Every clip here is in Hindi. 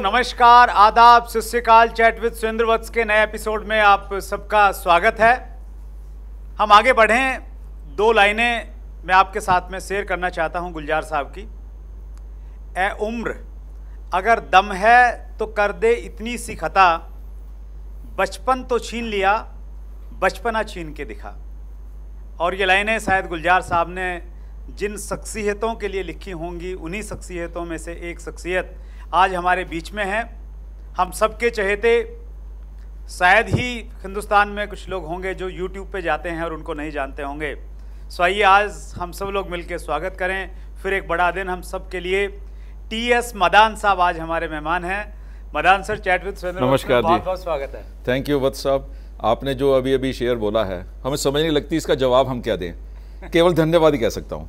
नमस्कार आदाब सत्यकाल चैट विद सुरेंद्र वत्स के नए एपिसोड में आप सबका स्वागत है हम आगे बढ़ें दो लाइनें मैं आपके साथ में शेयर करना चाहता हूं गुलजार साहब की ए उम्र अगर दम है तो कर दे इतनी सी खता बचपन तो छीन लिया बचपना छीन के दिखा और ये लाइनें शायद गुलजार साहब ने जिन शख्सियतों के लिए लिखी होंगी उन्हीं शख्सियतों में से एक शख्सियत आज हमारे बीच में हैं हम सबके चहेते शायद ही हिंदुस्तान में कुछ लोग होंगे जो यूट्यूब पे जाते हैं और उनको नहीं जानते होंगे सो आइए आज हम सब लोग मिलकर स्वागत करें फिर एक बड़ा दिन हम सब के लिए टी एस मदान साहब आज हमारे मेहमान हैं Madan sir chat with Surendra नमस्कार बहुत बहुत स्वागत है थैंक यू वत्स साहब आपने जो अभी अभी शेयर बोला है हमें समझ नहीं लगती इसका जवाब हम क्या दें केवल धन्यवाद ही कह सकता हूँ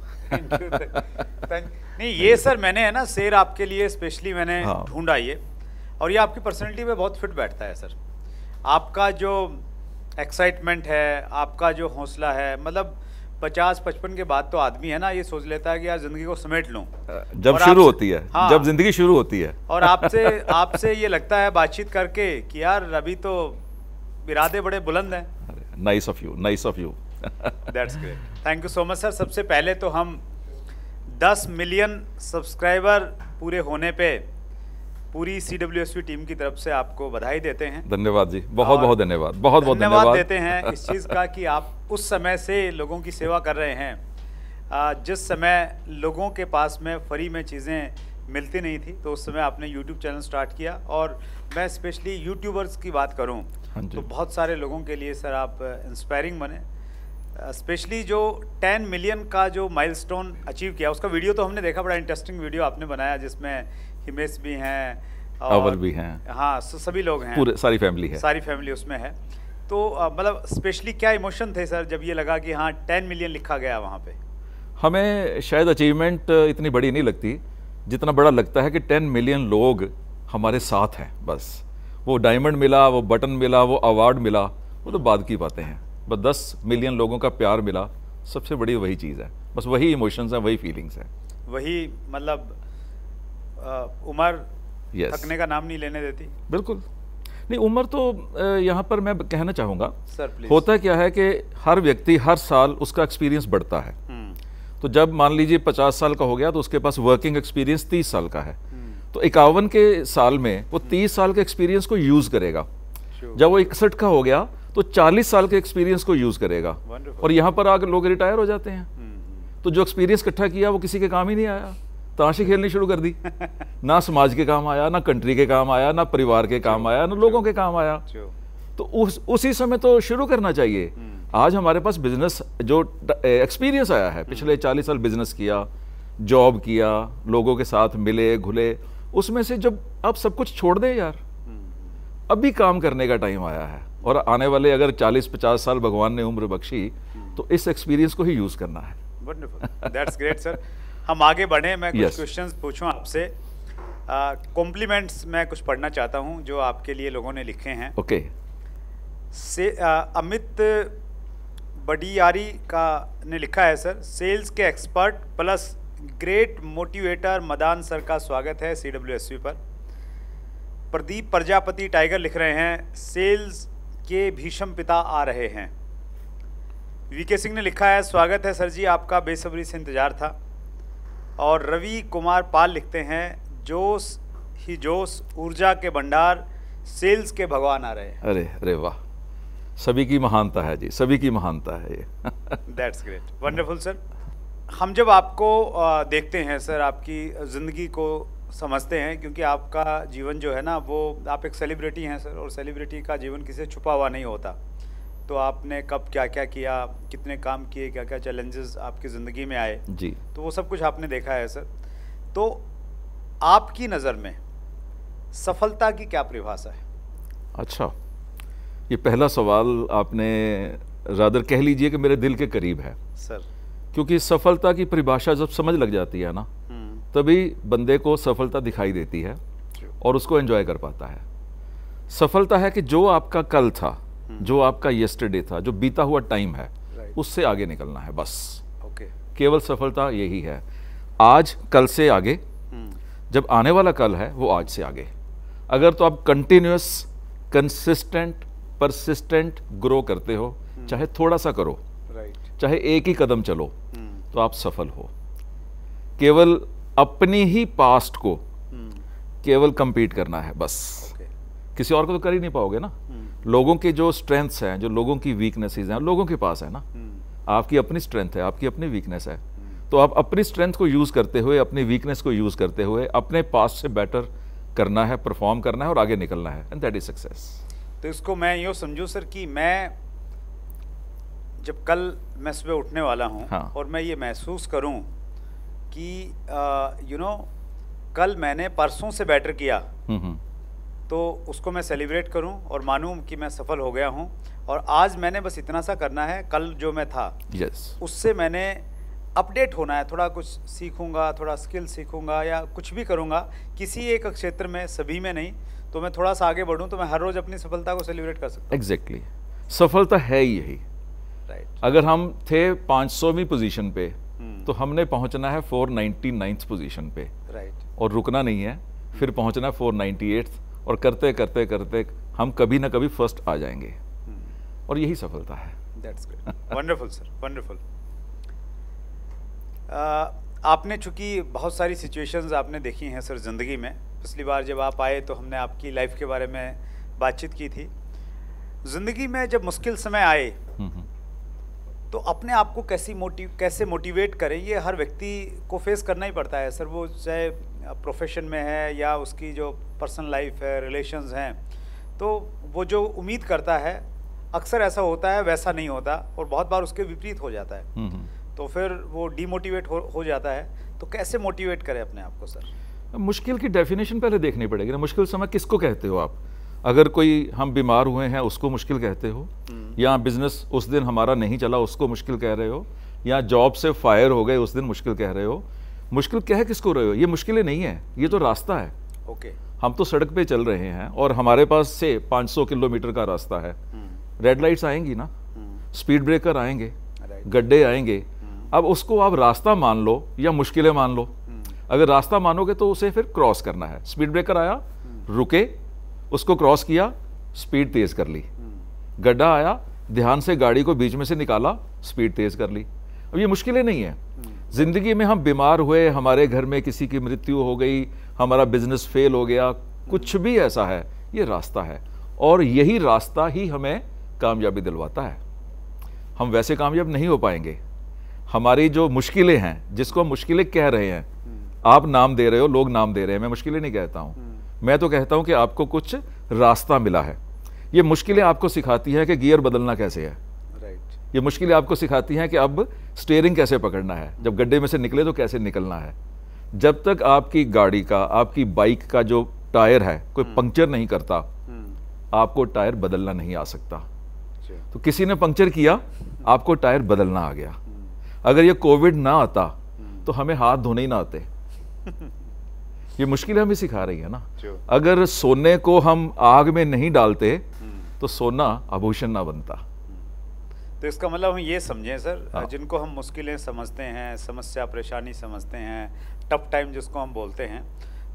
नहीं ये सर मैंने है ना शेर आपके लिए स्पेशली मैंने हाँ। ढूंढा ये और ये आपकी पर्सनैलिटी में बहुत फिट बैठता है सर आपका जो एक्साइटमेंट है आपका जो हौसला है मतलब पचास पचपन के बाद तो आदमी है ना ये सोच लेता है कि यार जिंदगी को समेट लूँ जब शुरू होती है हाँ, जब जिंदगी शुरू होती है और आपसे आपसे ये लगता है बातचीत करके कि यार अभी तो इरादे बड़े बुलंद हैं nice of you nice of you that's great thank you so much sir सबसे पहले तो हम 10 मिलियन सब्सक्राइबर पूरे होने पे पूरी सी डब्ल्यू एस टीम की तरफ से आपको बधाई देते हैं धन्यवाद जी बहुत बहुत धन्यवाद बहुत बहुत धन्यवाद देते हैं इस चीज़ का कि आप उस समय से लोगों की सेवा कर रहे हैं जिस समय लोगों के पास में फ्री में चीज़ें मिलती नहीं थी तो उस समय आपने यूट्यूब चैनल स्टार्ट किया और मैं स्पेशली यूट्यूबर्स की बात करूँ हाँ तो बहुत सारे लोगों के लिए सर आप इंस्पायरिंग बने स्पेशली जो 10 मिलियन का जो माइलस्टोन अचीव किया उसका वीडियो तो हमने देखा बड़ा इंटरेस्टिंग वीडियो आपने बनाया जिसमें हिमेश भी हैं अवल भी हैं हाँ सभी लोग हैं पूरे सारी फैमिली है सारी फैमिली उसमें है तो मतलब स्पेशली क्या इमोशन थे सर जब ये लगा कि हाँ टेन मिलियन लिखा गया वहाँ पर हमें शायद अचीवमेंट इतनी बड़ी नहीं लगती जितना बड़ा लगता है कि टेन मिलियन लोग हमारे साथ हैं बस वो डायमंड मिला वो बटन मिला वो अवार्ड मिला वो तो बाद की बातें हैं बस दस मिलियन लोगों का प्यार मिला सबसे बड़ी वही चीज़ है बस वही इमोशंस हैं वही फीलिंग्स हैं वही मतलब उम्र yes. थकने का नाम नहीं लेने देती बिल्कुल नहीं उम्र तो यहाँ पर मैं कहना चाहूँगा होता क्या है कि हर व्यक्ति हर साल उसका एक्सपीरियंस बढ़ता है हम्म। तो जब मान लीजिए पचास साल का हो गया तो उसके पास वर्किंग एक्सपीरियंस तीस साल का है हम्म। तो इक्यावन के साल में वो तीस साल के एक्सपीरियंस को यूज़ करेगा जब वो इकसठ का हो गया तो 40 साल के एक्सपीरियंस को यूज़ करेगा और यहाँ पर आकर लोग रिटायर हो जाते हैं हम्म, हम्म। तो जो एक्सपीरियंस इकट्ठा किया वो किसी के काम ही नहीं आया ताशे खेलनी शुरू कर दी ना समाज के काम आया ना कंट्री के काम आया ना परिवार के काम आया ना लोगों के काम आया तो उस उसी समय तो शुरू करना चाहिए हम्म। आज हमारे पास बिजनेस जो एक्सपीरियंस आया है पिछले चालीस साल बिजनेस किया जॉब किया लोगों के साथ मिले घुले उसमें से जब आप सब कुछ छोड़ दें यार अभी काम करने का टाइम आया है और आने वाले अगर 40-50 साल भगवान ने उम्र बख्शी तो इस एक्सपीरियंस को ही यूज़ करना है दैट्स ग्रेट सर हम आगे बढ़े मैं कुछ क्वेश्चन yes. पूछूँ आपसे कॉम्प्लीमेंट्स मैं कुछ पढ़ना चाहता हूँ जो आपके लिए लोगों ने लिखे हैं ओके okay. से अमित बडियारी का ने लिखा है सर सेल्स के expert plus great motivator Madan sir का स्वागत है सी पर प्रदीप प्रजापति टाइगर लिख रहे हैं सेल्स के भीषम पिता आ रहे हैं वीके सिंह ने लिखा है स्वागत है सर जी आपका बेसब्री से इंतज़ार था और रवि कुमार पाल लिखते हैं जोश ही जोश ऊर्जा के भंडार सेल्स के भगवान आ रहे हैं अरे अरे वाह सभी की महानता है जी सभी की महानता है ये दैट्स ग्रेट वंडरफुल सर हम जब आपको देखते हैं सर आपकी ज़िंदगी को समझते हैं क्योंकि आपका जीवन जो है ना वो आप एक सेलिब्रिटी हैं सर और सेलिब्रिटी का जीवन किसी से छुपा हुआ नहीं होता तो आपने कब क्या क्या किया कितने काम किए क्या क्या चैलेंजेस आपकी ज़िंदगी में आए जी तो वो सब कुछ आपने देखा है सर तो आपकी नज़र में सफलता की क्या परिभाषा है अच्छा ये पहला सवाल आपने रादर कह लीजिए कि मेरे दिल के करीब है सर क्योंकि सफलता की परिभाषा जब समझ लग जाती है ना तभी बंदे को सफलता दिखाई देती है और उसको एंजॉय कर पाता है सफलता है कि जो आपका कल था हम्म। जो आपका येस्टरडे था जो बीता हुआ टाइम है उससे आगे निकलना है बस केवल सफलता यही है आज कल से आगे हम्म। जब आने वाला कल है वो आज से आगे अगर तो आप कंटिन्यूस कंसिस्टेंट परसिस्टेंट ग्रो करते हो हम्म। चाहे थोड़ा सा करो चाहे एक ही कदम चलो तो आप सफल हो केवल अपनी ही पास्ट को हम्म। केवल कंपीट करना है बस किसी और को तो कर ही नहीं पाओगे ना हम्म। लोगों के जो स्ट्रेंथ्स हैं जो लोगों की वीकनेसेस हैं लोगों के पास है ना हम्म। आपकी अपनी स्ट्रेंथ है आपकी अपनी वीकनेस है तो आप अपनी स्ट्रेंथ को यूज़ करते हुए अपनी वीकनेस को यूज़ करते हुए अपने पास से बेटर करना है परफॉर्म करना है और आगे निकलना है एंड दैट इज सक्सेस तो इसको मैं यूँ समझूँ सर कि मैं जब कल मैं सुबह उठने वाला हूँ हाँ। और मैं ये महसूस करूँ कि यू नो कल मैंने परसों से बेटर किया हम्म, हम्म। तो उसको मैं सेलिब्रेट करूं और मानूं कि मैं सफल हो गया हूं और आज मैंने बस इतना सा करना है कल जो मैं था yes. उससे मैंने अपडेट होना है थोड़ा कुछ सीखूंगा थोड़ा स्किल सीखूंगा या कुछ भी करूंगा किसी एक क्षेत्र में सभी में नहीं तो मैं थोड़ा सा आगे बढ़ूं तो मैं हर रोज अपनी सफलता को सेलिब्रेट कर सकता एग्जैक्टली exactly. सफलता है यही राइट right. अगर हम थे पाँच सौवीं पोजिशन पे हम्म। तो हमने पहुंचना है फोर नाइन्टी पोजीशन पे राइट और रुकना नहीं है फिर पहुंचना फोर नाइन्टी और करते करते करते हम कभी ना कभी फर्स्ट आ जाएंगे हम्म। और यही सफलता है वंडरफुल सर वंडरफुल आपने चूंकि बहुत सारी सिचुएशंस आपने देखी हैं सर ज़िंदगी में पिछली बार जब आप आए तो हमने आपकी लाइफ के बारे में बातचीत की थी ज़िंदगी में जब मुश्किल समय आए हम्म, तो अपने आप को कैसी मोटिव कैसे मोटिवेट करें ये हर व्यक्ति को फेस करना ही पड़ता है सर वो चाहे प्रोफेशन में है या उसकी जो पर्सनल लाइफ है रिलेशंस हैं तो वो जो उम्मीद करता है अक्सर ऐसा होता है वैसा नहीं होता और बहुत बार उसके विपरीत हो जाता है हम्म, हम्म। तो फिर वो डीमोटिवेट हो, हो जाता है तो कैसे मोटिवेट करें अपने आप को सर मुश्किल की डेफिनेशन पहले देखनी पड़ेगी ना मुश्किल समय किसको कहते हो आप अगर कोई हम बीमार हुए हैं उसको मुश्किल कहते हो हम्म। या बिजनेस उस दिन हमारा नहीं चला उसको मुश्किल कह रहे हो या जॉब से फायर हो गए उस दिन मुश्किल कह रहे हो मुश्किल कह किसको रहे हो ये मुश्किलें नहीं है ये तो रास्ता है ओके हम तो सड़क पे चल रहे हैं और हमारे पास से 500 किलोमीटर का रास्ता है रेड हम्म। लाइट्स आएंगी ना स्पीड हम्म। ब्रेकर आएंगे गड्ढे आएंगे अब उसको आप रास्ता मान लो या मुश्किलें मान लो अगर रास्ता मानोगे तो उसे फिर क्रॉस करना है स्पीड ब्रेकर आया रुके उसको क्रॉस किया स्पीड तेज़ कर ली गड्ढा आया ध्यान से गाड़ी को बीच में से निकाला स्पीड तेज़ कर ली अब ये मुश्किलें नहीं है ज़िंदगी में हम बीमार हुए हमारे घर में किसी की मृत्यु हो गई हमारा बिजनेस फेल हो गया कुछ भी ऐसा है ये रास्ता है और यही रास्ता ही हमें कामयाबी दिलवाता है हम वैसे कामयाब नहीं हो पाएंगे हमारी जो मुश्किलें हैं जिसको हम मुश्किलें कह रहे हैं आप नाम दे रहे हो लोग नाम दे रहे हैं मैं मुश्किलें नहीं कहता हूँ मैं तो कहता हूँ कि आपको कुछ रास्ता मिला है ये मुश्किलें आपको सिखाती हैं कि गियर बदलना कैसे है right. ये मुश्किलें आपको सिखाती हैं कि अब स्टेयरिंग कैसे पकड़ना है जब गड्ढे में से निकले तो कैसे निकलना है जब तक आपकी गाड़ी का आपकी बाइक का जो टायर है कोई पंक्चर हम्म। नहीं करता हम्म। आपको टायर बदलना नहीं आ सकता अच्छा। तो किसी ने पंक्चर किया हम्म। आपको टायर बदलना आ गया अगर ये कोविड ना आता तो हमें हाथ धोने ही ना आते ये मुश्किल हमें सिखा रही है ना अगर सोने को हम आग में नहीं डालते हम्म। तो सोना आभूषण ना बनता तो इसका मतलब हम ये समझें सर हाँ। जिनको हम मुश्किलें समझते हैं समस्या परेशानी समझते हैं टफ टाइम जिसको हम बोलते हैं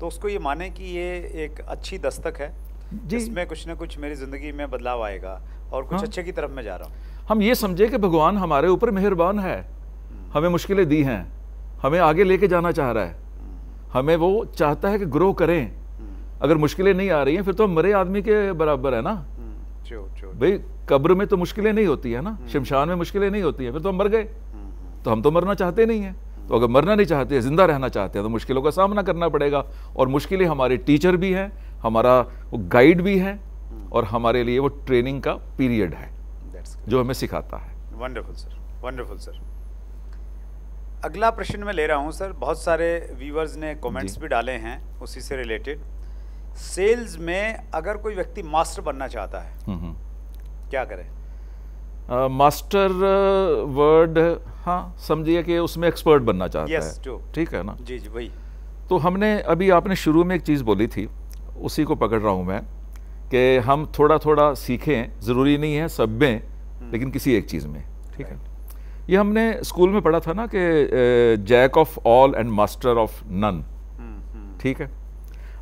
तो उसको ये माने कि ये एक अच्छी दस्तक है जिसमें कुछ ना कुछ मेरी ज़िंदगी में बदलाव आएगा और कुछ हाँ। अच्छे की तरफ मैं जा रहा हूँ हम ये समझे कि भगवान हमारे ऊपर मेहरबान है हम्म। हमें मुश्किलें दी हैं हमें आगे लेके जाना चाह रहा है हमें वो चाहता है कि ग्रो करें हम्म। अगर मुश्किलें नहीं आ रही हैं फिर तो हम मरे आदमी के बराबर है ना हम्म, भाई कब्र में तो मुश्किलें नहीं होती है ना हम्म। शमशान में मुश्किलें नहीं होती है फिर तो हम मर गए तो हम तो मरना चाहते नहीं हैं तो अगर मरना नहीं चाहते ज़िंदा रहना चाहते हैं तो मुश्किलों का सामना करना पड़ेगा और मुश्किलें हमारे टीचर भी हैं हमारा वो गाइड भी है और हमारे लिए वो ट्रेनिंग का पीरियड है जो हमें सिखाता है वंडरफुल सर वंडरफुल सर अगला प्रश्न मैं ले रहा हूँ सर बहुत सारे व्यूवर्स ने कमेंट्स भी डाले हैं उसी से रिलेटेड सेल्स में अगर कोई व्यक्ति मास्टर बनना चाहता है हम्म, हम्म। क्या करें मास्टर वर्ड हाँ समझिए कि उसमें एक्सपर्ट बनना चाहता yes, है ठीक है ना जी जी वही तो हमने अभी आपने शुरू में एक चीज़ बोली थी उसी को पकड़ रहा हूँ मैं कि हम थोड़ा थोड़ा सीखें ज़रूरी नहीं है सब में हम्म। लेकिन किसी एक चीज़ में ठीक है ये हमने स्कूल में पढ़ा था ना कि jack of all and master of none ठीक है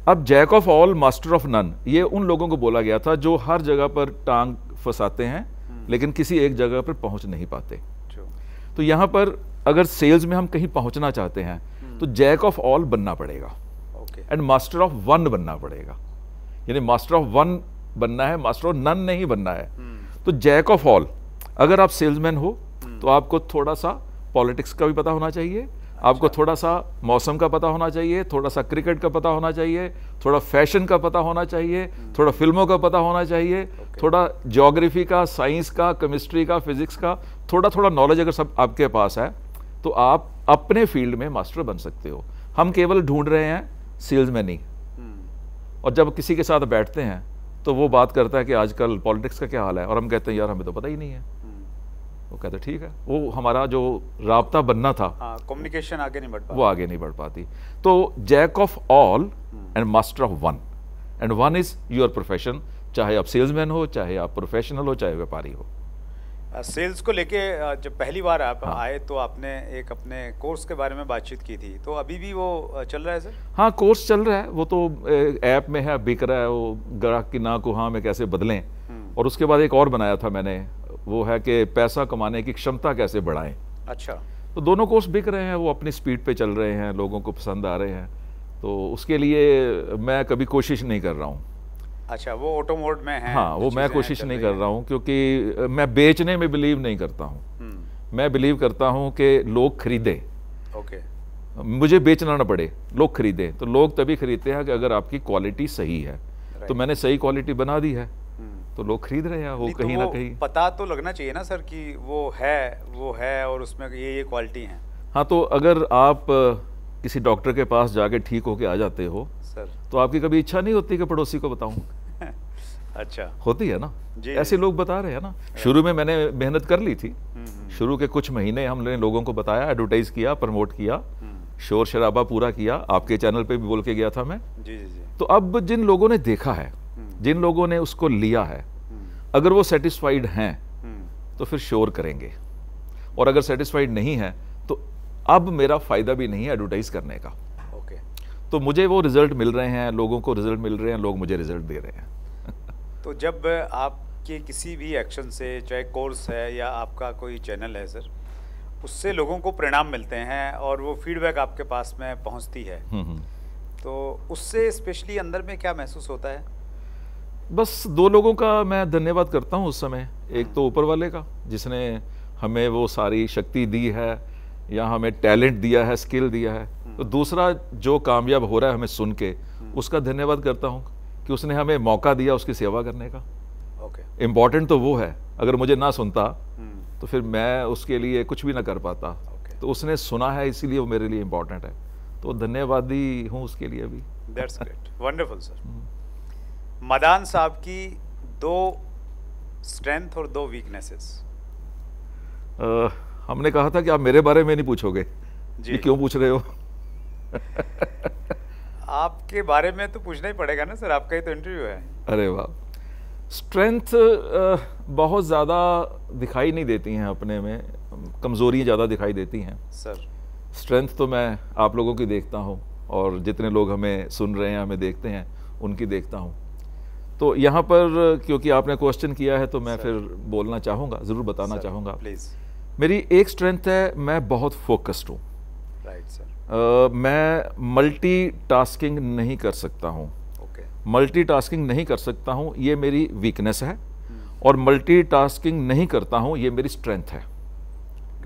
अब jack of all master of none ये उन लोगों को बोला गया था जो हर जगह पर टांग फंसाते हैं लेकिन किसी एक जगह पर पहुंच नहीं पाते तो यहाँ पर अगर सेल्स में हम कहीं पहुंचना चाहते हैं तो जैक ऑफ ऑल बनना पड़ेगा एंड मास्टर ऑफ वन बनना पड़ेगा यानी मास्टर ऑफ वन बनना है मास्टर ऑफ नन नहीं बनना है hmm। तो जैक ऑफ ऑल अगर आप सेल्समैन हो तो आपको थोड़ा सा पॉलिटिक्स का भी पता होना चाहिए आपको अच्छा। थोड़ा सा मौसम का पता होना चाहिए थोड़ा सा क्रिकेट का पता होना चाहिए थोड़ा फैशन का पता होना चाहिए हम्म। थोड़ा फिल्मों का पता होना चाहिए थोड़ा जोग्राफी का साइंस का केमिस्ट्री का फिजिक्स का थोड़ा थोड़ा नॉलेज अगर सब आपके पास है तो आप अपने फील्ड में मास्टर बन सकते हो हम केवल ढूंढ रहे हैं सेल्स में नहीं हम्म। और जब किसी के साथ बैठते हैं तो वो बात करता है कि आजकल पॉलिटिक्स का क्या हाल है और हम कहते हैं यार हमें तो पता ही नहीं है वो कहते ठीक है वो हाँ। हमारा जो रबता बनना था कम्युनिकेशन हाँ, आगे नहीं बढ़ वो आगे नहीं बढ़ पाती तो jack of all and master of one and one is your profession चाहे आप सेल्समैन हो चाहे आप प्रोफेशनल हो चाहे व्यापारी हो सेल्स को लेके जब पहली बार आप हाँ। आए तो आपने एक अपने कोर्स के बारे में बातचीत की थी तो अभी भी वो चल रहा है सर हाँ कोर्स चल रहा है वो तो ऐप में है बिक रहा है वो ग्राहक की ना को हाँ में कैसे बदलें हम्म। और उसके बाद एक और बनाया था मैंने वो है कि पैसा कमाने की क्षमता कैसे बढ़ाएं अच्छा तो दोनों कोर्स बिक रहे हैं वो अपनी स्पीड पे चल रहे हैं लोगों को पसंद आ रहे हैं तो उसके लिए मैं कभी कोशिश नहीं कर रहा हूँ अच्छा वो ऑटो मोड में है हाँ वो मैं कोशिश नहीं कर रहा हूँ क्योंकि मैं बेचने में बिलीव नहीं करता हूँ हम्म। मैं बिलीव करता हूँ कि लोग खरीदें ओके मुझे बेचना ना पड़े लोग खरीदें तो लोग तभी खरीदते हैं कि अगर आपकी क्वालिटी सही है तो मैंने सही क्वालिटी बना दी है तो लोग खरीद रहे हैं वो तो कहीं ना कहीं पता तो लगना चाहिए ना सर कि वो है वो है और उसमें ये ये क्वालिटी है हाँ तो अगर आप किसी डॉक्टर के पास जाके ठीक होके आ जाते हो सर तो आपकी कभी इच्छा नहीं होती कि पड़ोसी को बताऊं अच्छा होती है ना जी ऐसे लोग बता रहे हैं ना शुरू में मैंने मेहनत कर ली थी हम्म, हम्म। शुरू के कुछ महीने हमने लोगों को बताया एडवर्टाइज किया प्रमोट किया हम्म। शोर शराबा पूरा किया आपके चैनल पे भी बोल के गया था मैं जी जी जी तो अब जिन लोगों ने देखा है जिन लोगों ने उसको लिया है अगर वो सेटिस्फाइड हैं तो फिर श्योर करेंगे और अगर सेटिस्फाइड नहीं है तो अब मेरा फ़ायदा भी नहीं है एडवर्टाइज़ करने का ओके तो मुझे वो रिज़ल्ट मिल रहे हैं लोगों को रिज़ल्ट मिल रहे हैं लोग मुझे रिज़ल्ट दे रहे हैं तो जब आपके किसी भी एक्शन से चाहे कोर्स है या आपका कोई चैनल है सर उससे लोगों को परिणाम मिलते हैं और वो फीडबैक आपके पास में पहुंचती है हम्म, हम्म। तो उससे स्पेशली अंदर में क्या महसूस होता है बस दो लोगों का मैं धन्यवाद करता हूँ उस समय एक तो ऊपर वाले का जिसने हमें वो सारी शक्ति दी है या हमें टैलेंट दिया है स्किल दिया है तो दूसरा जो कामयाब हो रहा है हमें सुन के उसका धन्यवाद करता हूँ कि उसने हमें मौका दिया उसकी सेवा करने का ओके इम्पॉर्टेंट तो वो है अगर मुझे ना सुनता hmm. तो फिर मैं उसके लिए कुछ भी ना कर पाता तो उसने सुना है इसीलिए वो मेरे लिए इम्पोर्टेंट है तो धन्यवादी हूँ उसके लिए भी मदान साहब की दो स्ट्रेंथ और दो वीकनेसेस हमने कहा था कि आप मेरे बारे में नहीं पूछोगे जी क्यों पूछ रहे हो आपके बारे में तो पूछना ही पड़ेगा ना सर आपका ही तो इंटरव्यू है अरे वाह स्ट्रेंथ बहुत ज़्यादा दिखाई नहीं देती हैं अपने में कमजोरियाँ ज़्यादा दिखाई देती हैं सर स्ट्रेंथ तो मैं आप लोगों की देखता हूँ और जितने लोग हमें सुन रहे हैं हमें देखते हैं उनकी देखता हूँ तो यहाँ पर क्योंकि आपने क्वेश्चन किया है तो मैं फिर बोलना चाहूँगा ज़रूर बताना चाहूँगा प्लीज़ मेरी एक स्ट्रेंथ है मैं बहुत फोकस्ड हूँ मैं मल्टी टास्किंग नहीं कर सकता हूँ टास्किंग नहीं कर सकता हूँ ये मेरी वीकनेस है hmm. और मल्टी टास्किंग नहीं करता हूँ ये मेरी स्ट्रेंथ है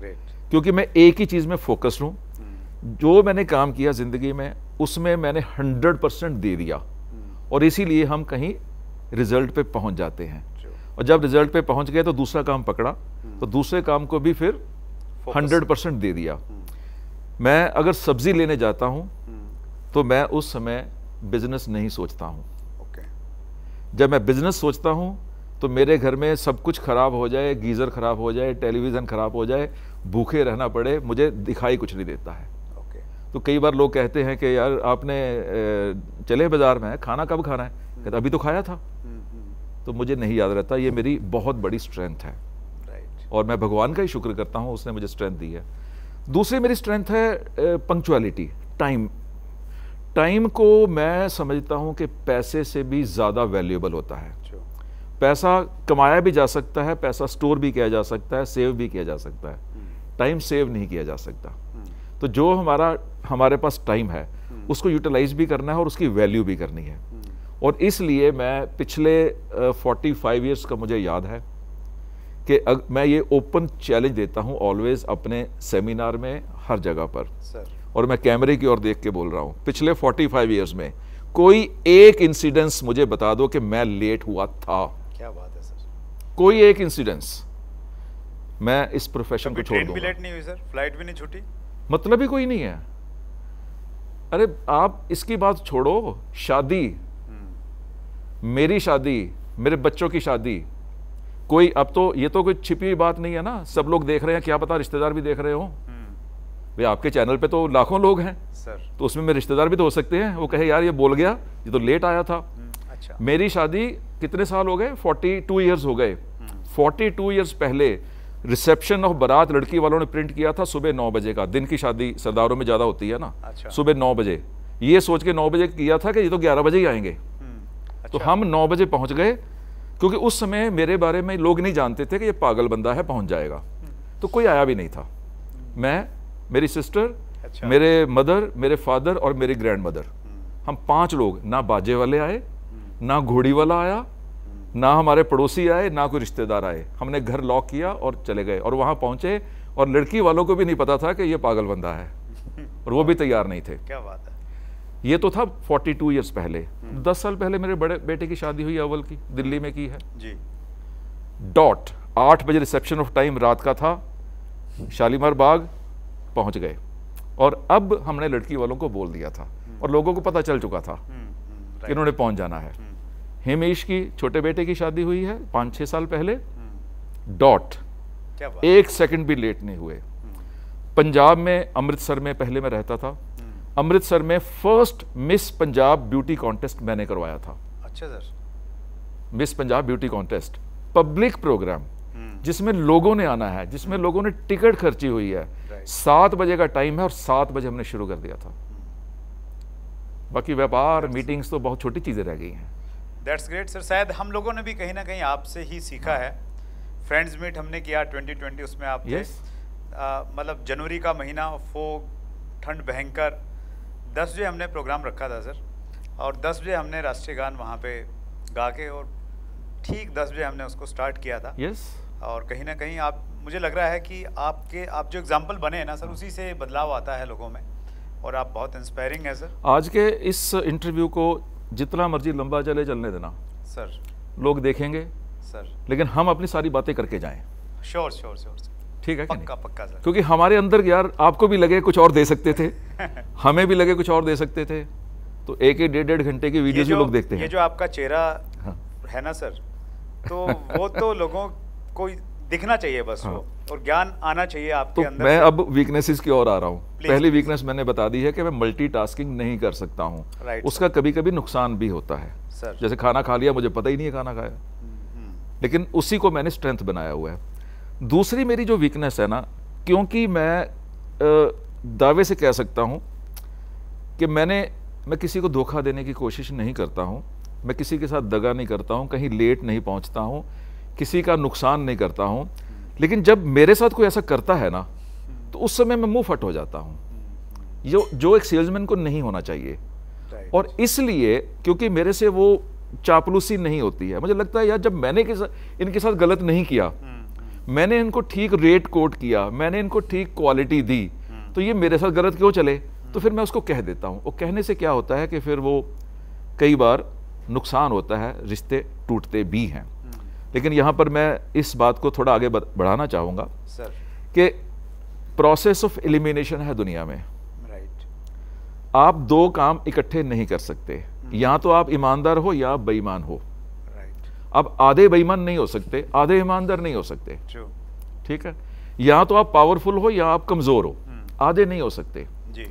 क्योंकि मैं एक ही चीज़ में फोकस्ड हूँ hmm. जो मैंने काम किया ज़िंदगी में उसमें मैंने हंड्रेड परसेंट दे दिया hmm. और इसीलिए हम कहीं रिजल्ट पे पहुंच जाते हैं और जब रिजल्ट पे पहुंच गए तो दूसरा काम पकड़ा हम्म। तो दूसरे काम को भी फिर हंड्रेड परसेंट दे दिया हम्म। मैं अगर सब्जी लेने जाता हूँ हम्म। तो मैं उस समय बिजनेस नहीं सोचता हूँ जब मैं बिजनेस सोचता हूँ तो मेरे घर में सब कुछ ख़राब हो जाए गीज़र ख़राब हो जाए टेलीविज़न ख़राब हो जाए भूखे रहना पड़े मुझे दिखाई कुछ नहीं देता है okay. तो कई बार लोग कहते हैं कि यार आपने चले बाज़ार में खाना कब खाना है कहता अभी तो खाया था हम्म, हम्म। तो मुझे नहीं याद रहता ये मेरी बहुत बड़ी स्ट्रेंथ है और मैं भगवान का ही शुक्र करता हूँ उसने मुझे स्ट्रेंथ दी है दूसरी मेरी स्ट्रेंथ है पंक्चुअलिटी टाइम टाइम को मैं समझता हूँ कि पैसे से भी ज़्यादा वैल्यूएबल होता है पैसा कमाया भी जा सकता है पैसा स्टोर भी किया जा सकता है सेव भी किया जा सकता है hmm. टाइम सेव नहीं किया जा सकता hmm. तो जो हमारा हमारे पास टाइम है hmm. उसको यूटिलाइज भी करना है और उसकी वैल्यू भी करनी है और इसलिए मैं पिछले फोर्टी फाइव ईयर्स का मुझे याद है कि अग, मैं ये ओपन चैलेंज देता हूँ ऑलवेज अपने सेमिनार में हर जगह पर सर और मैं कैमरे की ओर देख के बोल रहा हूँ पिछले फोर्टी फाइव ईयर्स में कोई एक इंसिडेंस मुझे बता दो कि मैं लेट हुआ था क्या बात है सर कोई एक इंसिडेंस मैं इस प्रोफेशन को छोड़ दूंगा लेट नहीं हुई सर फ्लाइट भी नहीं छुट्टी मतलब ही कोई नहीं है अरे आप इसकी बात छोड़ो शादी मेरी शादी मेरे बच्चों की शादी कोई अब तो ये तो कोई छिपी हुई बात नहीं है ना सब लोग देख रहे हैं क्या पता रिश्तेदार भी देख रहे हो भाई हम्म। आपके चैनल पे तो लाखों लोग हैं सर तो उसमें मेरे रिश्तेदार भी तो हो सकते हैं वो कहे यार ये बोल गया ये तो लेट आया था हम्म, अच्छा मेरी शादी कितने साल हो गए फोर्टी टू ईयर्स हो गए फोर्टी टू ईयर्स पहले रिसेप्शन ऑफ बारात लड़की वालों ने प्रिंट किया था सुबह नौ बजे का दिन की शादी सरदारों में ज़्यादा होती है ना अच्छा। सुबह नौ बजे ये सोच के नौ बजे किया था कि ये तो ग्यारह बजे ही आएंगे अच्छा। तो हम नौ बजे पहुंच गए क्योंकि उस समय मेरे बारे में लोग नहीं जानते थे कि ये पागल बंदा है पहुंच जाएगा हम्म। तो कोई आया भी नहीं था हम्म। मैं मेरी सिस्टर अच्छा। मेरे मदर मेरे फादर और मेरी ग्रैंड मदर हम्म। हम पांच लोग ना बाजे वाले आए ना घोड़ी वाला आया ना हमारे पड़ोसी आए ना कोई रिश्तेदार आए हमने घर लॉक किया और चले गए और वहाँ पहुँचे और लड़की वालों को भी नहीं पता था कि ये पागल बंदा है और वो भी तैयार नहीं थे क्या बात है ये तो था 42 टू ईयर्स पहले दस साल पहले मेरे बड़े बेटे की शादी हुई अव्वल की दिल्ली में की है जी डॉट आठ बजे रिसेप्शन ऑफ टाइम रात का था शालीमार बाग पहुंच गए और अब हमने लड़की वालों को बोल दिया था और लोगों को पता चल चुका था हम्म, हम्म, कि इन्होंने पहुंच जाना है हम्म। हिमेश की छोटे बेटे की शादी हुई है पाँच छः साल पहले डॉट एक सेकंड भी लेट नहीं हुए पंजाब में अमृतसर में पहले मैं रहता था अमृतसर में first Miss Punjab beauty contest मैंने करवाया था अच्छा sir Miss Punjab beauty contest public program जिसमें लोगों ने आना है जिसमें हम्म। लोगों ने टिकट खर्ची हुई है सात बजे का टाइम है और सात बजे हमने शुरू कर दिया था हम्म। बाकी व्यापार मीटिंग्स तो बहुत छोटी चीज़ें रह गई हैं दैट्स ग्रेट सर शायद हम लोगों ने भी कहीं ना कहीं आपसे ही सीखा है फ्रेंड्स मीट हमने किया 2020 उसमें आप yes. मतलब जनवरी का महीना फोग ठंड भयंकर दस बजे हमने प्रोग्राम रखा था सर और दस बजे हमने राष्ट्रीय गान वहाँ पे गा के और ठीक दस बजे हमने उसको स्टार्ट किया था यस और कहीं ना कहीं आप मुझे लग रहा है कि आपके आप जो एग्जाम्पल बने हैं ना सर उसी से बदलाव आता है लोगों में और आप बहुत इंस्पायरिंग है सर आज के इस इंटरव्यू को जितना मर्जी लंबा चले चलने देना सर लोग देखेंगे सर लेकिन हम अपनी सारी बातें करके जाएं श्योर श्योर श्योर सर ठीक है पक्का पक्का सर क्योंकि हमारे अंदर यार आपको भी लगे कुछ और दे सकते थे हमें भी लगे कुछ और दे सकते थे तो एक एक डेढ़ डेढ़ घंटे की वीडियो भी लोग देखते हैं ये जो आपका चेहरा हाँ। है ना सर तो वो तो लोगों को दिखना चाहिए बस हाँ। वो और ज्ञान आना चाहिए आपके तो अंदर मैं अब वीकनेसेस की ओर आ रहा हूँ पहली वीकनेस मैंने बता दी है कि मैं मल्टीटास्किंग नहीं कर सकता हूँ उसका कभी कभी नुकसान भी होता है सर जैसे खाना खा लिया मुझे पता ही नहीं है खाना खाया हम्म, हम्म। लेकिन उसी को मैंने स्ट्रेंथ बनाया हुआ है दूसरी मेरी जो वीकनेस है ना क्योंकि मैं दावे से कह सकता हूँ कि मैंने मैं किसी को धोखा देने की कोशिश नहीं करता हूँ मैं किसी के साथ दगा नहीं करता हूँ कहीं लेट नहीं पहुँचता हूँ किसी का नुकसान नहीं करता हूँ लेकिन जब मेरे साथ कोई ऐसा करता है ना तो उस समय मैं मुँह फट हो जाता हूँ जो जो एक सेल्समैन को नहीं होना चाहिए और इसलिए क्योंकि मेरे से वो चापलूसी नहीं होती है मुझे लगता है यार जब मैंने इनके साथ गलत नहीं किया हम्म। मैंने इनको ठीक रेट कोट किया मैंने इनको ठीक क्वालिटी दी हम्म। तो ये मेरे साथ गलत क्यों चले तो फिर मैं उसको कह देता हूँ वो कहने से क्या होता है कि फिर वो कई बार नुकसान होता है रिश्ते टूटते भी हैं हम्म। लेकिन यहाँ पर मैं इस बात को थोड़ा आगे बढ़ाना चाहूँगा कि प्रोसेस ऑफ एलिमिनेशन है दुनिया में राइट आप दो काम इकट्ठे नहीं कर सकते हम्म। या तो आप ईमानदार हो या बेईमान हो अब आधे बेईमान नहीं हो सकते आधे ईमानदार नहीं हो सकते ठीक है या तो आप पावरफुल हो या आप कमज़ोर हो hmm. आधे नहीं हो सकते जी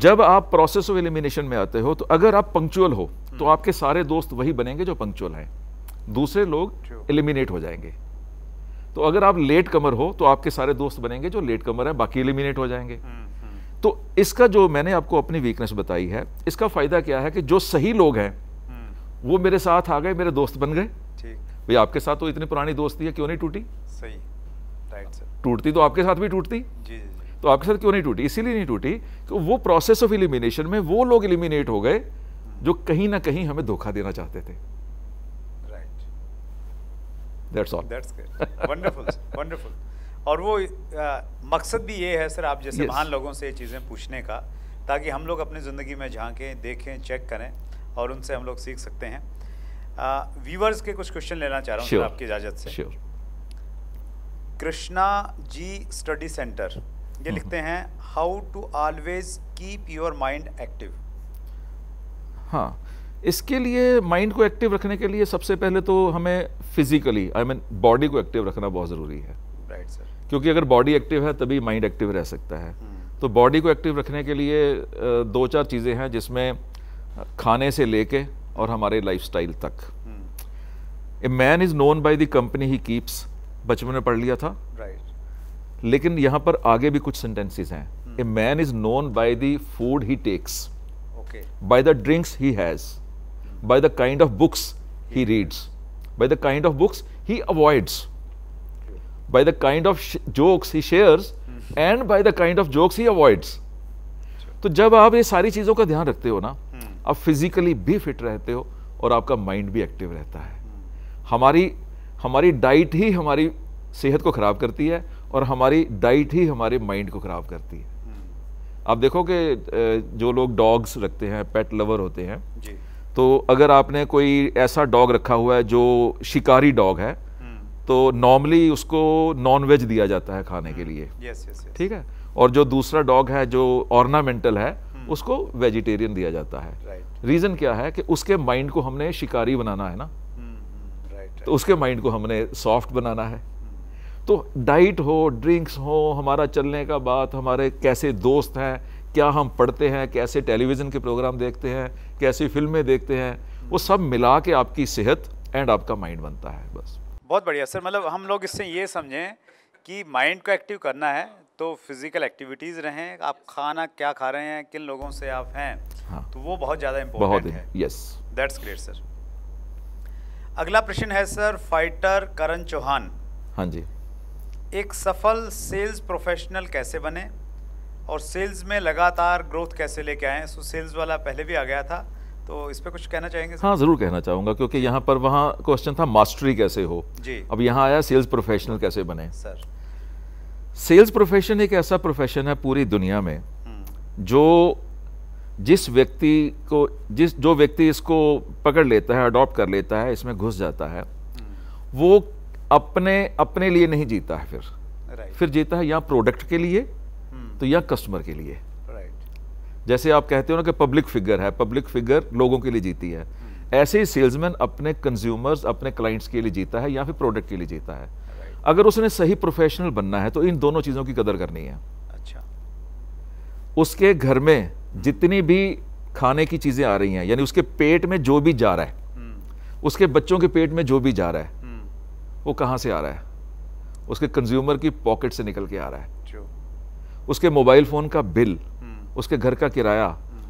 जब आप प्रोसेस ऑफ एलिमिनेशन में आते हो तो अगर आप पंक्चुअल हो hmm. तो आपके सारे दोस्त वही बनेंगे जो पंक्चुअल हैं दूसरे लोग एलिमिनेट हो जाएंगे तो अगर आप लेट कमर हो तो आपके सारे दोस्त बनेंगे जो लेट कमर है बाकी एलिमिनेट हो जाएंगे hmm, तो इसका जो मैंने आपको अपनी वीकनेस बताई है इसका फ़ायदा क्या है कि जो सही लोग हैं वो मेरे साथ आ गए मेरे दोस्त बन गए ठीक भाई आपके साथ तो इतनी पुरानी दोस्ती है क्यों नहीं टूटी सही राइट सर टूटती तो आपके साथ भी टूटती जी, जी तो आपके साथ क्यों नहीं टूटी इसीलिए नहीं टूटी कि वो प्रोसेस ऑफ इलिमिनेशन में वो लोग इलिमिनेट हो गए हम्म। जो कहीं ना कहीं हमें धोखा देना चाहते थे right that's all that's wonderful wonderful और वो आ, मकसद भी ये है सर आप जैसे yes. महान लोगों से ये चीज़ें पूछने का ताकि हम लोग अपनी ज़िंदगी में झांकें देखें चेक करें और उनसे हम लोग सीख सकते हैं व्यूवर्स के कुछ क्वेश्चन लेना चाह रहा हूँ sure. आपकी इजाज़त से sure. Krishna ji study center ये हम्म। लिखते हैं how to always keep your mind active हाँ इसके लिए माइंड को एक्टिव रखने के लिए सबसे पहले तो हमें फिजिकली आई मीन बॉडी को एक्टिव रखना बहुत ज़रूरी है राइट right, सर क्योंकि अगर बॉडी एक्टिव है तभी माइंड एक्टिव रह सकता है hmm. तो बॉडी को एक्टिव रखने के लिए दो चार चीज़ें हैं जिसमें खाने से लेके और हमारे लाइफस्टाइल तक a man is known by the company he keeps बचपन में पढ़ लिया था राइट right. लेकिन यहाँ पर आगे भी कुछ सेंटेंसेस हैं a man is known by the food he takes by the drinks he has by the kind of books he reads by the kind of books he avoids by the kind of jokes he shares and by the kind of jokes he avoids तो जब आप ये सारी चीज़ों का ध्यान रखते हो ना आप फिज़िकली भी फिट रहते हो और आपका माइंड भी एक्टिव रहता है हमारी हमारी डाइट ही हमारी सेहत को ख़राब करती है और हमारी डाइट ही हमारे माइंड को ख़राब करती है आप देखो कि जो लोग डॉग्स रखते हैं पेट लवर होते हैं तो अगर आपने कोई ऐसा डॉग रखा हुआ है जो शिकारी डॉग है हम्म। तो नॉर्मली उसको नॉन वेज दिया जाता है खाने हम्म। के लिए ठीक है और जो दूसरा डॉग है जो ऑर्नामेंटल है हम्म। उसको वेजिटेरियन दिया जाता है रीज़न क्या है कि उसके माइंड को हमने शिकारी बनाना है ना हम्म, हम्म, तो उसके माइंड को हमने सॉफ्ट बनाना है तो डाइट हो ड्रिंक्स हो हमारा चलने का बात हमारे कैसे दोस्त हैं क्या हम पढ़ते हैं कैसे टेलीविज़न के प्रोग्राम देखते हैं कैसी फिल्में देखते हैं वो सब मिला के आपकी सेहत एंड आपका माइंड बनता है बस बहुत बढ़िया सर मतलब हम लोग इससे ये समझें कि माइंड को एक्टिव करना है तो फिजिकल एक्टिविटीज रहें आप खाना क्या खा रहे हैं किन लोगों से आप हैं हाँ। तो वो बहुत ज़्यादा इम्पोर्टेंट है यस दैट्स ग्रेट सर अगला प्रश्न है सर फाइटर करण चौहान हाँ जी एक सफल सेल्स प्रोफेशनल कैसे बने और सेल्स में लगातार ग्रोथ कैसे लेके आए सो सेल्स वाला पहले भी आ गया था तो इस पर कुछ कहना चाहेंगे हाँ ज़रूर कहना चाहूँगा क्योंकि यहाँ पर वहाँ क्वेश्चन था मास्टरी कैसे हो जी अब यहाँ आया सेल्स प्रोफेशनल कैसे बने सर सेल्स प्रोफेशन एक ऐसा प्रोफेशन है पूरी दुनिया में जो जिस व्यक्ति को जिस जो व्यक्ति इसको पकड़ लेता है अडॉप्ट कर लेता है इसमें घुस जाता है वो अपने अपने लिए नहीं जीता है फिर फिर जीता है या प्रोडक्ट के लिए hmm. तो या कस्टमर के लिए जैसे आप कहते हो ना कि पब्लिक फिगर है पब्लिक फिगर लोगों के लिए जीती है hmm. ऐसे ही सेल्समैन अपने कंज्यूमर्स अपने क्लाइंट्स के लिए जीता है या फिर प्रोडक्ट के लिए जीता है अगर उसने सही प्रोफेशनल बनना है तो इन दोनों चीज़ों की कदर करनी है अच्छा उसके घर में जितनी भी खाने की चीज़ें आ रही हैं यानी उसके पेट में जो भी जा रहा है हम्म। उसके बच्चों के पेट में जो भी जा रहा है हम्म। वो कहाँ से आ रहा है उसके कंज्यूमर की पॉकेट से निकल के आ रहा है उसके मोबाइल फ़ोन का बिल हम्म। उसके घर का किराया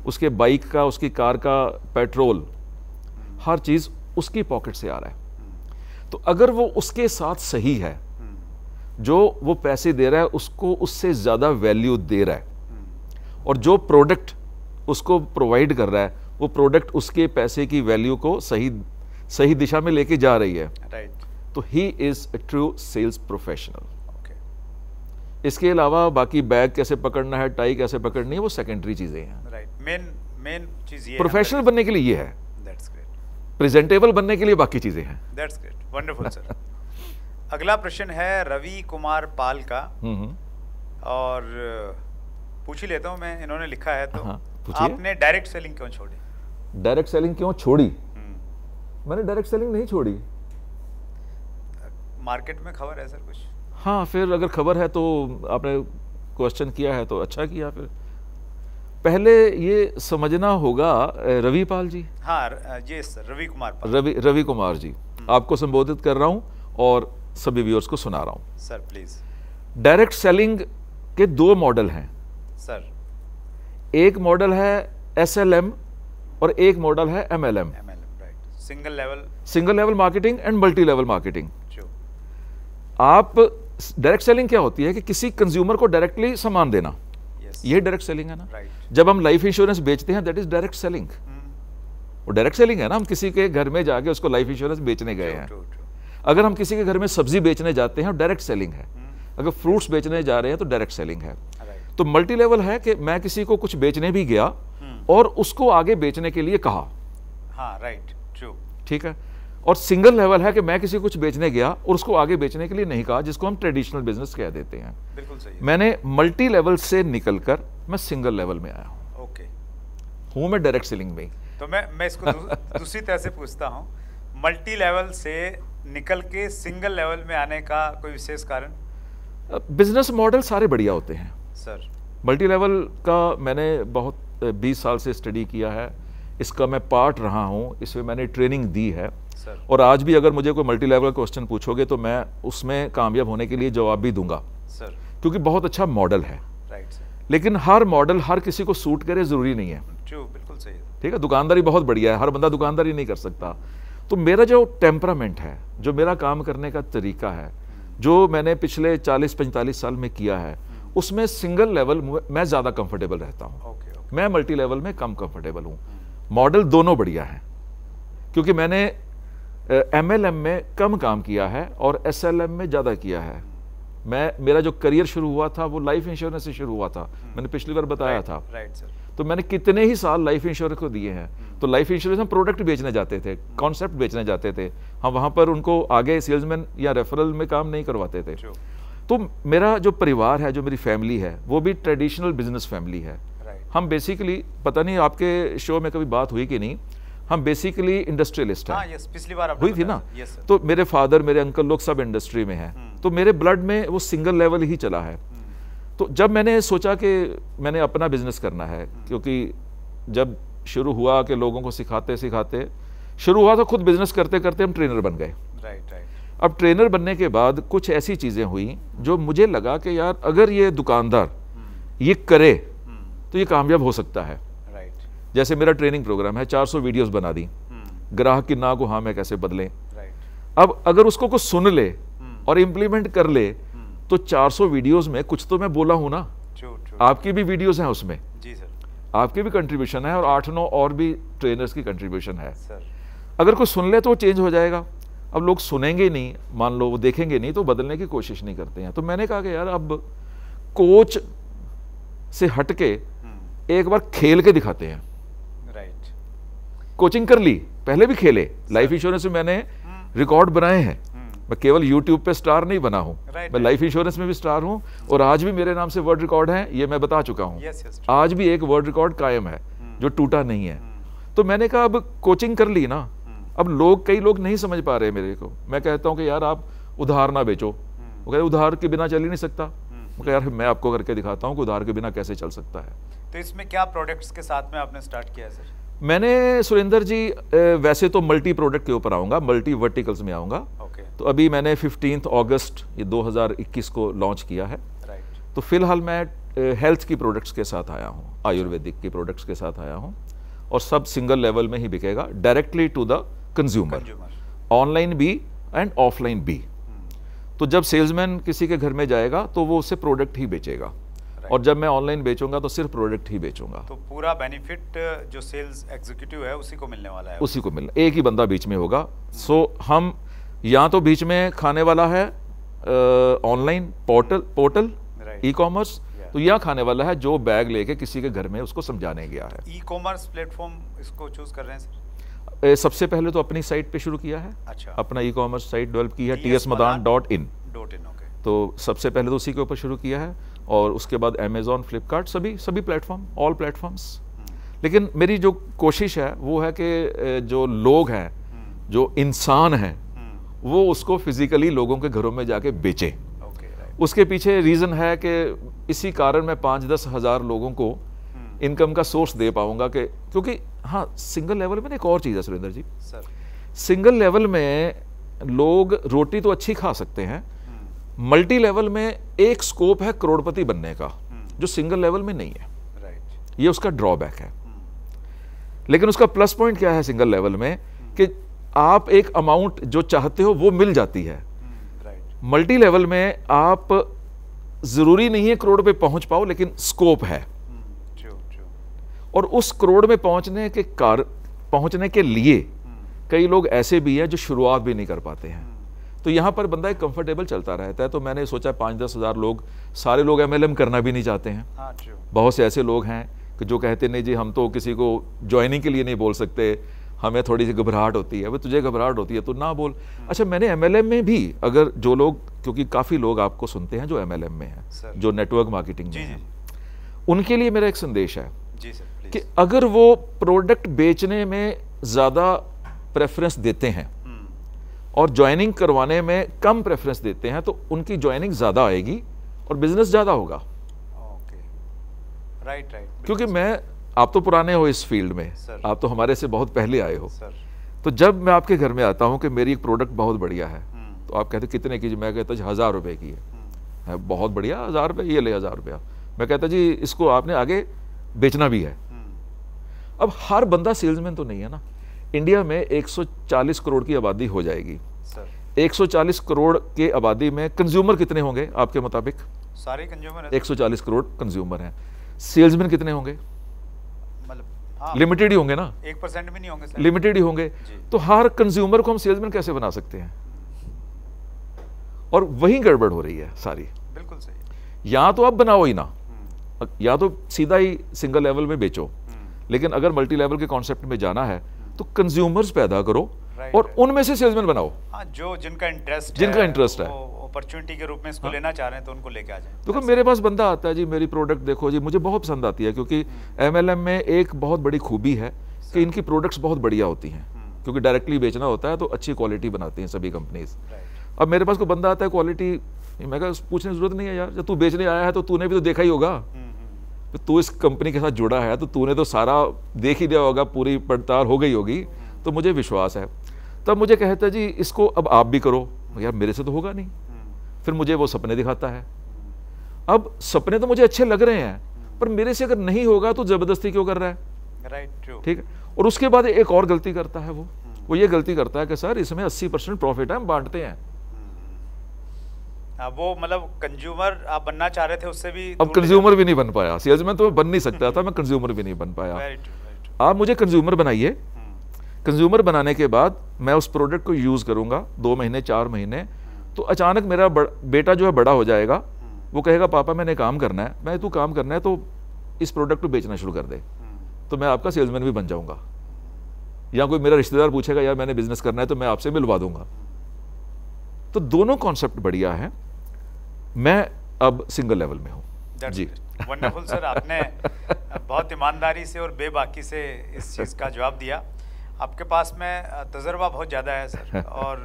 उसके बाइक का उसकी कार का पेट्रोल हर चीज़ उसकी पॉकेट से आ रहा है तो अगर वो उसके साथ सही है जो वो पैसे दे रहा है उसको उससे ज़्यादा वैल्यू दे रहा है और जो प्रोडक्ट उसको प्रोवाइड कर रहा है वो प्रोडक्ट उसके पैसे की वैल्यू को सही सही दिशा में लेके जा रही है तो he is a true sales professional इसके अलावा बाकी बैग कैसे पकड़ना है टाई कैसे पकड़नी है वो सेकेंडरी चीज़ें हैं राइट मेन मेन चीज़ ये प्रोफेशनल बनने के लिए ये है प्रेजेंटेबल बनने के लिए बाकी चीजें हैं दैट्स ग्रेट वंडरफुल सर अगला प्रश्न है रवि कुमार पाल का हम्म, हम्म। और पूछ ही लेता हूँ मैं इन्होंने लिखा है तो हाँ, आपने डायरेक्ट सेलिंग क्यों छोड़ी डायरेक्ट सेलिंग क्यों छोड़ी हम्म। मैंने डायरेक्ट सेलिंग नहीं छोड़ी मार्केट में खबर है सर कुछ हाँ फिर अगर खबर है तो आपने क्वेश्चन किया है तो अच्छा किया फिर पहले ये समझना होगा रविपाल जी हाँ जी सर रवि कुमार रवि रवि कुमार जी हम्म। आपको संबोधित कर रहा हूँ और सभी व्यूअर्स को सुना रहा हूँ सर प्लीज डायरेक्ट सेलिंग के दो मॉडल हैं सर एक मॉडल है एस एल एम और एक मॉडल है M L M single level single level marketing and multi level marketing आप डायरेक्ट सेलिंग क्या होती है कि किसी कंज्यूमर को डायरेक्टली सामान देना ये डायरेक्ट सेलिंग है ना जब हम लाइफ इंश्योरेंस बेचते हैं दैट इज डायरेक्ट सेलिंग वो डायरेक्ट सेलिंग है ना हम किसी के घर में जाके उसको लाइफ इंश्योरेंस बेचने गए हैं अगर हम किसी के घर में सब्जी बेचने जाते हैं डायरेक्ट सेलिंग है hmm. अगर फ्रूट्स बेचने जा रहे हैं तो डायरेक्ट सेलिंग है तो मल्टी लेवल है कि मैं किसी को कुछ बेचने भी गया hmm. और उसको आगे बेचने के लिए कहा हाँ राइट ट्रू ठीक है और सिंगल लेवल है कि मैं किसी कुछ बेचने गया और उसको आगे बेचने के लिए नहीं कहा जिसको हम ट्रेडिशनल बिजनेस कह देते हैं बिल्कुल सही है। मैंने मल्टी लेवल से निकल कर मैं सिंगल लेवल में आया हूँ ओके हूँ मैं डायरेक्ट सेलिंग में तो मैं मैं इसको दूसरी तरह से पूछता हूँ मल्टी लेवल से निकल के सिंगल लेवल में आने का कोई विशेष कारण बिजनेस मॉडल सारे बढ़िया होते हैं सर मल्टी लेवल का मैंने बहुत 20 साल से स्टडी किया है इसका मैं पार्ट रहा हूँ इसमें मैंने ट्रेनिंग दी है और आज भी अगर मुझे कोई मल्टी लेवल क्वेश्चन पूछोगे तो मैं उसमें कामयाब होने के लिए जवाब भी दूंगा सर क्योंकि बहुत अच्छा मॉडल है राइट सर लेकिन हर मॉडल हर किसी को सूट करे ज़रूरी नहीं है बिल्कुल सही है ठीक है दुकानदारी बहुत बढ़िया है हर बंदा दुकानदारी नहीं कर सकता तो मेरा जो टेम्परामेंट है जो मेरा काम करने का तरीका है जो मैंने पिछले 40-45 साल में किया है उसमें सिंगल लेवल मैं ज़्यादा कंफर्टेबल रहता हूँ okay, okay. मैं मल्टी लेवल में कम कंफर्टेबल हूँ मॉडल दोनों बढ़िया है क्योंकि मैंने एम एल एम में कम काम किया है और एस एल एम में ज़्यादा किया है मैं मेरा जो करियर शुरू हुआ था वो लाइफ इंश्योरेंस से शुरू हुआ था हम्म। मैंने पिछली बार बताया राइट, था राइट सर तो मैंने कितने ही साल लाइफ इंश्योरेंस को दिए हैं हम्म। तो लाइफ इंश्योरेंस हम प्रोडक्ट बेचने जाते थे हम्म। कॉन्सेप्ट बेचने जाते थे हम वहाँ पर उनको आगे सेल्समैन या रेफरल में काम नहीं करवाते थे तो मेरा जो परिवार है जो मेरी फैमिली है वो भी ट्रेडिशनल बिजनेस फैमिली है हम बेसिकली पता नहीं आपके शो में कभी बात हुई कि नहीं हम बेसिकली इंडस्ट्रियलिस्ट हैं हाँ, पिछली बार हुई थी ना तो मेरे फादर मेरे अंकल लोग सब इंडस्ट्री में हैं हम्म। तो मेरे ब्लड में वो सिंगल लेवल ही चला है हम्म। तो जब मैंने सोचा कि मैंने अपना बिजनेस करना है हम्म। क्योंकि जब शुरू हुआ कि लोगों को सिखाते सिखाते शुरू हुआ तो खुद बिजनेस करते करते हम ट्रेनर बन गए राइट राइट अब ट्रेनर बनने के बाद कुछ ऐसी चीज़ें हुई जो मुझे लगा कि यार अगर ये दुकानदार ये करे तो ये कामयाब हो सकता है जैसे मेरा ट्रेनिंग प्रोग्राम है 400 वीडियोज बना दी हम्म। ग्राहक की ना को हाँ मैं कैसे बदलें अब अगर उसको कुछ सुन ले हम्म। और इम्प्लीमेंट कर ले हम्म। तो 400 वीडियोस में कुछ तो मैं बोला हूँ ना आपकी भी वीडियोस हैं उसमें जी सर आपकी भी कंट्रीब्यूशन है और आठ नौ और भी ट्रेनर्स की कंट्रीब्यूशन है सर अगर कुछ सुन ले तो वो चेंज हो जाएगा अब लोग सुनेंगे नहीं मान लो वो देखेंगे नहीं तो बदलने की कोशिश नहीं करते हैं तो मैंने कहा कि यार अब कोच से हटके एक बार खेल के दिखाते हैं कोचिंग कर ली पहले भी खेले लाइफ इंश्योरेंस में मैंने रिकॉर्ड बनाए हैं हम्म। मैं केवल यूट्यूब पे स्टार नहीं बना हूँ मैं लाइफ इंश्योरेंस में भी स्टार हूँ और आज भी मेरे नाम से वर्ल्ड रिकॉर्ड है ये मैं बता चुका हूँ आज भी एक वर्ल्ड रिकॉर्ड कायम है हम्म। जो टूटा नहीं है हम्म। तो मैंने कहा अब कोचिंग कर ली ना अब लोग कई लोग नहीं समझ पा रहे मेरे को मैं कहता हूँ कि यार आप उधार ना बेचो वो कहते उधार के बिना चल ही नहीं सकता यार मैं आपको करके दिखाता हूँ कि उधार के बिना कैसे चल सकता है तो इसमें क्या प्रोडक्ट्स के साथ में आपने स्टार्ट किया है सर मैंने सुरेंद्र जी वैसे तो मल्टी प्रोडक्ट के ऊपर आऊँगा मल्टी वर्टिकल्स में आऊँगा okay. तो अभी मैंने फिफ्टीन अगस्त ये 2021 को लॉन्च किया है right. तो फिलहाल मैं हेल्थ की प्रोडक्ट्स के साथ आया हूँ आयुर्वेदिक की प्रोडक्ट्स के साथ आया हूँ और सब सिंगल लेवल में ही बिकेगा directly to the consumer online भी एंड ऑफलाइन भी hmm. तो जब सेल्समैन किसी के घर में जाएगा तो वो उसे प्रोडक्ट ही बेचेगा और जब मैं ऑनलाइन बेचूंगा तो सिर्फ प्रोडक्ट ही बेचूंगा तो पूरा बेनिफिट जो सेल्स एग्जीक्यूटिव है उसी को मिलने वाला है उसी को मिलना एक ही बंदा बीच में होगा सो हम या तो बीच में खाने वाला है online portal portal e commerce तो यह खाने वाला है जो बैग लेके किसी के घर में उसको समझाने गया है ई कॉमर्स प्लेटफॉर्म इसको चूज कर रहे हैं सर सबसे पहले तो अपनी साइट पे शुरू किया है अच्छा अपना ई कॉमर्स साइट डेवलप की है T S Madan dot in dot in तो सबसे पहले तो उसी के ऊपर शुरू किया है और उसके बाद अमेजोन फ्लिपकार्ट सभी सभी प्लेटफॉर्म ऑल प्लेटफॉर्म्स लेकिन मेरी जो कोशिश है वो है कि जो लोग हैं जो इंसान हैं वो उसको फिज़िकली लोगों के घरों में जाके बेचे उसके पीछे रीज़न है कि इसी कारण मैं पाँच दस हज़ार लोगों को इनकम का सोर्स दे पाऊंगा कि क्योंकि हाँ सिंगल लेवल में एक और चीज़ है Surendra ji sir single level में लोग रोटी तो अच्छी खा सकते हैं मल्टी लेवल में एक स्कोप है करोड़पति बनने का हम्म। जो सिंगल लेवल में नहीं है ये उसका ड्रॉबैक है हम्म। लेकिन उसका प्लस पॉइंट क्या है सिंगल लेवल में हम्म। कि आप एक अमाउंट जो चाहते हो वो मिल जाती है मल्टी लेवल में आप जरूरी नहीं है करोड़ पे पहुंच पाओ लेकिन स्कोप है जो, जो। और उस करोड़ में पहुंचने के कार पहुंचने के लिए कई लोग ऐसे भी हैं जो शुरुआत भी नहीं कर पाते हैं तो यहाँ पर बंदा एक कंफर्टेबल चलता रहता है तो मैंने सोचा पाँच दस हज़ार लोग सारे लोग एम करना भी नहीं चाहते हैं हाँ, बहुत से ऐसे लोग हैं कि जो कहते नहीं जी हम तो किसी को ज्वाइनिंग के लिए नहीं बोल सकते हमें थोड़ी सी घबराहट होती है भाई तुझे घबराहट होती है तो ना बोल हाँ। अच्छा मैंने एम में भी अगर जो लोग क्योंकि काफ़ी लोग आपको सुनते हैं जो एम में हैं जो नेटवर्क मार्केटिंग में हैं उनके लिए मेरा एक संदेश है जी सर, कि अगर वो प्रोडक्ट बेचने में ज़्यादा प्रेफरेंस देते हैं और ज्वाइनिंग करवाने में कम प्रेफरेंस देते हैं तो उनकी ज्वाइनिंग ज़्यादा आएगी और बिजनेस ज़्यादा होगा okay. Right right. क्योंकि मैं आप तो पुराने हो इस फील्ड में Sir. आप तो हमारे से बहुत पहले आए हो Sir. तो जब मैं आपके घर में आता हूँ कि मेरी एक प्रोडक्ट बहुत बढ़िया है हम्म। तो आप कहते कितने की मैं कहता जी हज़ार रुपये की हम्म। है बहुत बढ़िया हज़ार रुपये ये ले हज़ार रुपया मैं कहता जी इसको आपने आगे बेचना भी है हम्म। अब हर बंदा सेल्समैन तो नहीं है ना इंडिया में 140 करोड़ की आबादी हो जाएगी सर 140 करोड़ के आबादी में कंज्यूमर कितने होंगे आपके मुताबिक सारे कंज्यूमर सौ चालीस करोड़ कंज्यूमर हैं सेल्समैन कितने होंगे मतलब लिमिटेड हाँ। ही होंगे ना एक परसेंट भी नहीं होंगे लिमिटेड ही होंगे तो हर कंज्यूमर को हम सेल्समैन कैसे बना सकते हैं और वही गड़बड़ हो रही है सारी बिल्कुल सही या तो आप बनाओ ही ना हम्म। या तो सीधा ही सिंगल लेवल में बेचो हम्म। लेकिन अगर मल्टी लेवल के कॉन्सेप्ट में जाना है तो कंज्यूमर्स पैदा करो और उनमें से सेल्समैन बनाओ हाँ, जो जिनका इंटरेस्ट जिनका इंटरेस्ट है अपॉर्चुनिटी के रूप में इसको हाँ? लेना चाह रहे हैं तो उनको लेके आ जाए देखो मेरे पास बंदा आता है जी मेरी प्रोडक्ट देखो जी मुझे बहुत पसंद आती है क्योंकि एम हम्म। में एक बहुत बड़ी खूबी है कि इनकी प्रोडक्ट्स बहुत बढ़िया होती हैं हम्म। क्योंकि डायरेक्टली बेचना होता है तो अच्छी क्वालिटी बनाती हैं सभी कंपनीज अब मेरे पास कोई बंदा आता है क्वालिटी मैं पूछने की जरूरत नहीं है यार जब तू बेचने आया है तो तूने भी तो देखा ही होगा हम्म। तो तू इस कंपनी के साथ जुड़ा है तो तूने तो सारा देख ही दिया होगा पूरी पड़ताल हो गई होगी तो मुझे विश्वास है तब मुझे कहता जी इसको अब आप भी करो यार मेरे से तो होगा नहीं फिर मुझे वो सपने दिखाता है अब सपने तो मुझे अच्छे लग रहे हैं पर मेरे से अगर नहीं होगा तो ज़बरदस्ती क्यों कर रहा है राइट ठीक है और उसके बाद एक और गलती करता है वो वो ये गलती करता है कि सर इसमें अस्सी परसेंट प्रॉफिट है हम बांटते हैं हाँ, वो मतलब कंज्यूमर आप बनना चाह रहे थे उससे भी अब कंज्यूमर भी नहीं बन पाया सीएज में तो बन नहीं सकता था मैं कंज्यूमर भी नहीं बन पाया आप मुझे कंज्यूमर बनाइए कंज्यूमर हम्म। बनाने के बाद मैं उस प्रोडक्ट को यूज़ करूँगा दो महीने चार महीने हम्म। तो अचानक मेरा बेटा जो है बड़ा हो जाएगा हम्म। वो कहेगा पापा मैंने काम करना है मैं तू काम करना है तो इस प्रोडक्ट को बेचना शुरू कर दे तो मैं आपका सेल्समैन भी बन जाऊँगा या कोई मेरा रिश्तेदार पूछेगा यार मैंने बिजनेस करना है तो मैं आपसे मिलवा दूंगा तो दोनों कॉन्सेप्ट बढ़िया है मैं अब सिंगल लेवल में हूँ जी वंडरफुल सर आपने बहुत ईमानदारी से और बेबाकी से इस चीज़ का जवाब दिया आपके पास में तजर्बा बहुत ज़्यादा है सर और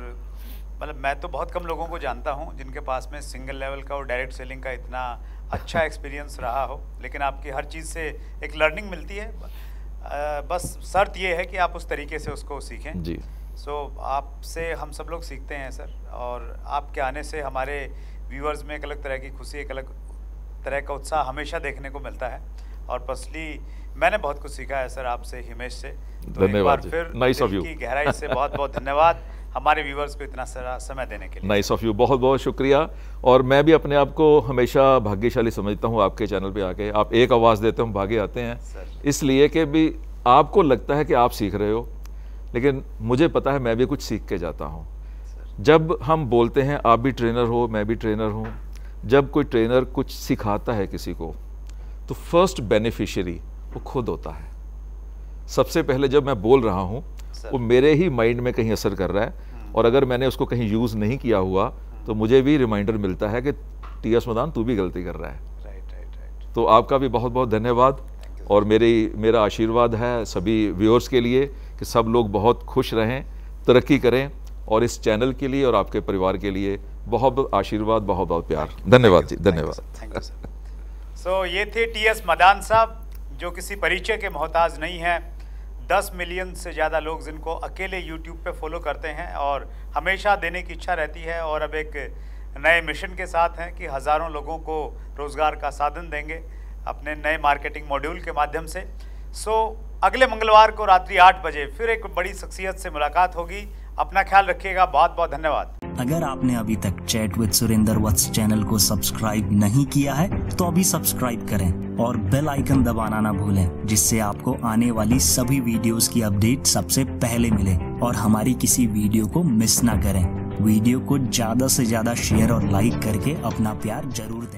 मतलब मैं तो बहुत कम लोगों को जानता हूँ जिनके पास में सिंगल लेवल का और डायरेक्ट सेलिंग का इतना अच्छा एक्सपीरियंस रहा हो लेकिन आपकी हर चीज़ से एक लर्निंग मिलती है बस शर्त ये है कि आप उस तरीके से उसको सीखें जी सो so, आपसे हम सब लोग सीखते हैं सर और आपके आने से हमारे व्यूअर्स में एक अलग तरह की खुशी एक अलग तरह का उत्साह हमेशा देखने को मिलता है और पर्सनली मैंने बहुत कुछ सीखा है सर आपसे हिमेश से तो बार फिर nice की गहराई से बहुत बहुत धन्यवाद हमारे व्यूवर्स को इतना सारा समय देने के लिए नाइस ऑफ यू बहुत बहुत शुक्रिया और मैं भी अपने आप को हमेशा भाग्यशाली समझता हूँ आपके चैनल पे आके आप एक आवाज़ देते हो भागे आते हैं इसलिए कि भी आपको लगता है कि आप सीख रहे हो लेकिन मुझे पता है मैं भी कुछ सीख के जाता हूँ जब हम बोलते हैं आप भी ट्रेनर हो मैं भी ट्रेनर हूँ जब कोई ट्रेनर कुछ सिखाता है किसी को तो फर्स्ट बेनिफिशियरी वो खुद होता है सबसे पहले जब मैं बोल रहा हूँ वो मेरे ही माइंड में कहीं असर कर रहा है hmm. और अगर मैंने उसको कहीं यूज़ नहीं किया हुआ तो hmm. मुझे भी रिमाइंडर मिलता है कि टी एस मदान तू भी गलती कर रहा है राइट राइट राइट तो आपका भी बहुत बहुत धन्यवाद और मेरी मेरा आशीर्वाद है सभी व्यूअर्स के लिए कि सब लोग बहुत खुश रहें तरक्की करें और इस चैनल के लिए और आपके परिवार के लिए बहुत बहुत आशीर्वाद बहुत बहुत प्यार धन्यवाद जी धन्यवाद सो ये थे टी एस मदान साहब जो किसी परिचय के मोहताज नहीं हैं दस मिलियन से ज़्यादा लोग जिनको अकेले यूट्यूब पे फॉलो करते हैं और हमेशा देने की इच्छा रहती है और अब एक नए मिशन के साथ हैं कि हज़ारों लोगों को रोज़गार का साधन देंगे अपने नए मार्केटिंग मॉड्यूल के माध्यम से सो अगले मंगलवार को रात्रि आठ बजे फिर एक बड़ी शख्सियत से मुलाकात होगी अपना ख्याल रखिएगा बहुत बहुत धन्यवाद अगर आपने अभी तक chat with Surendra Vats channel को सब्सक्राइब नहीं किया है तो अभी सब्सक्राइब करें और बेल आइकन दबाना ना भूलें जिससे आपको आने वाली सभी वीडियोस की अपडेट सबसे पहले मिले और हमारी किसी वीडियो को मिस ना करें वीडियो को ज़्यादा से ज़्यादा शेयर और लाइक करके अपना प्यार जरूर दें